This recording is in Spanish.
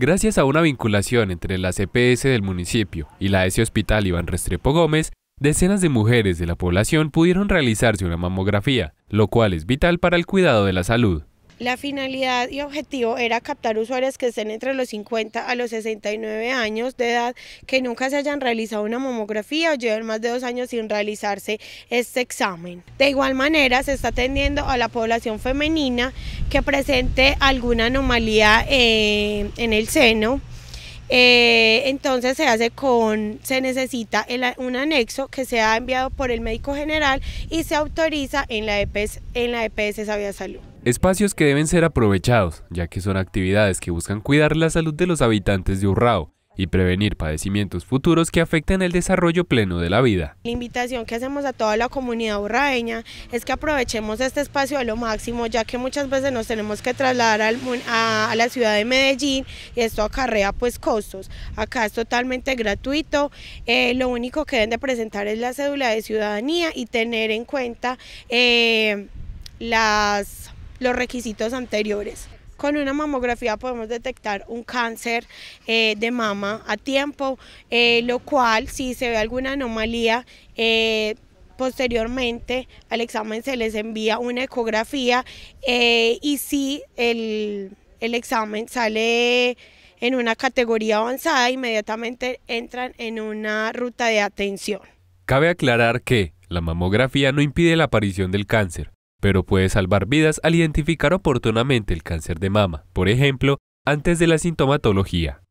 Gracias a una vinculación entre la CPS del municipio y la S Hospital Iván Restrepo Gómez, decenas de mujeres de la población pudieron realizarse una mamografía, lo cual es vital para el cuidado de la salud. La finalidad y objetivo era captar usuarios que estén entre los 50 a los 69 años de edad que nunca se hayan realizado una mamografía o lleven más de dos años sin realizarse este examen. De igual manera, se está atendiendo a la población femenina que presente alguna anomalía eh, en el seno. Eh, entonces se hace con, se necesita un anexo que sea enviado por el médico general y se autoriza en la EPS, e en la EPS e Sabia Salud. Espacios que deben ser aprovechados, ya que son actividades que buscan cuidar la salud de los habitantes de Urrao y prevenir padecimientos futuros que afecten el desarrollo pleno de la vida. La invitación que hacemos a toda la comunidad urraeña es que aprovechemos este espacio a lo máximo, ya que muchas veces nos tenemos que trasladar a, la ciudad de Medellín y esto acarrea pues costos. Acá es totalmente gratuito, eh, lo único que deben de presentar es la cédula de ciudadanía y tener en cuenta eh, las los requisitos anteriores. Con una mamografía podemos detectar un cáncer eh, de mama a tiempo, eh, lo cual si se ve alguna anomalía, eh, posteriormente al examen se les envía una ecografía y si el, el examen sale en una categoría avanzada, inmediatamente entran en una ruta de atención. Cabe aclarar que la mamografía no impide la aparición del cáncer, pero puede salvar vidas al identificar oportunamente el cáncer de mama, por ejemplo, antes de la sintomatología.